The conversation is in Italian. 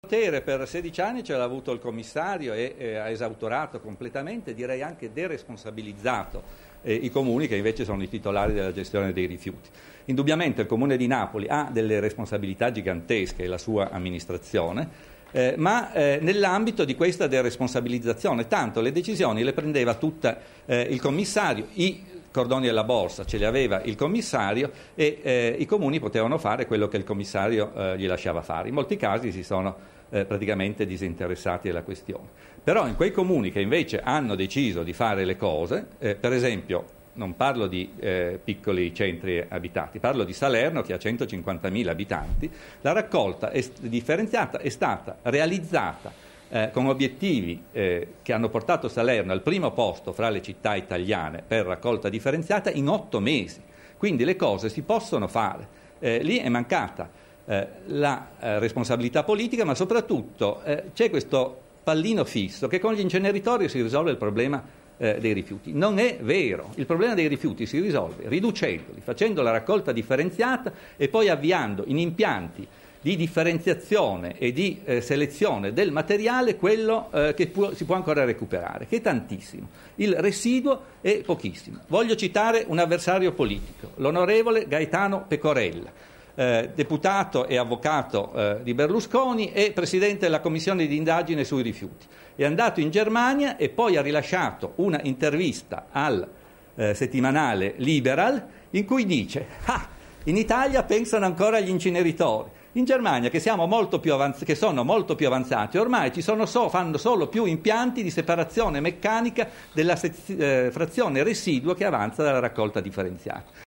potere per 16 anni ce l'ha avuto il commissario e eh, ha esautorato completamente, direi anche deresponsabilizzato eh, i comuni che invece sono i titolari della gestione dei rifiuti. Indubbiamente il comune di Napoli ha delle responsabilità gigantesche, la sua amministrazione, eh, ma eh, nell'ambito di questa deresponsabilizzazione, tanto le decisioni le prendeva tutta eh, il commissario, i cordoni alla borsa, ce li aveva il commissario e eh, i comuni potevano fare quello che il commissario eh, gli lasciava fare. In molti casi si sono eh, praticamente disinteressati alla questione. Però in quei comuni che invece hanno deciso di fare le cose, eh, per esempio non parlo di eh, piccoli centri abitati, parlo di Salerno che ha 150.000 abitanti, la raccolta è differenziata è stata realizzata eh, con obiettivi eh, che hanno portato Salerno al primo posto fra le città italiane per raccolta differenziata in otto mesi. Quindi le cose si possono fare. Eh, lì è mancata eh, la eh, responsabilità politica, ma soprattutto eh, c'è questo pallino fisso che con gli inceneritori si risolve il problema dei rifiuti. Non è vero, il problema dei rifiuti si risolve riducendoli, facendo la raccolta differenziata e poi avviando in impianti di differenziazione e di eh, selezione del materiale quello eh, che pu- si può ancora recuperare, che è tantissimo. Il residuo è pochissimo. Voglio citare un avversario politico, l'onorevole Gaetano Pecorella. Eh, deputato e avvocato eh, di Berlusconi e presidente della commissione di indagine sui rifiuti. È andato in Germania e poi ha rilasciato una intervista al eh, settimanale Liberal in cui dice: Ah, in Italia pensano ancora agli inceneritori. In Germania, che, avanz- che sono molto più avanzati, ormai ci sono so- fanno solo più impianti di separazione meccanica della se- eh, frazione residua che avanza dalla raccolta differenziata.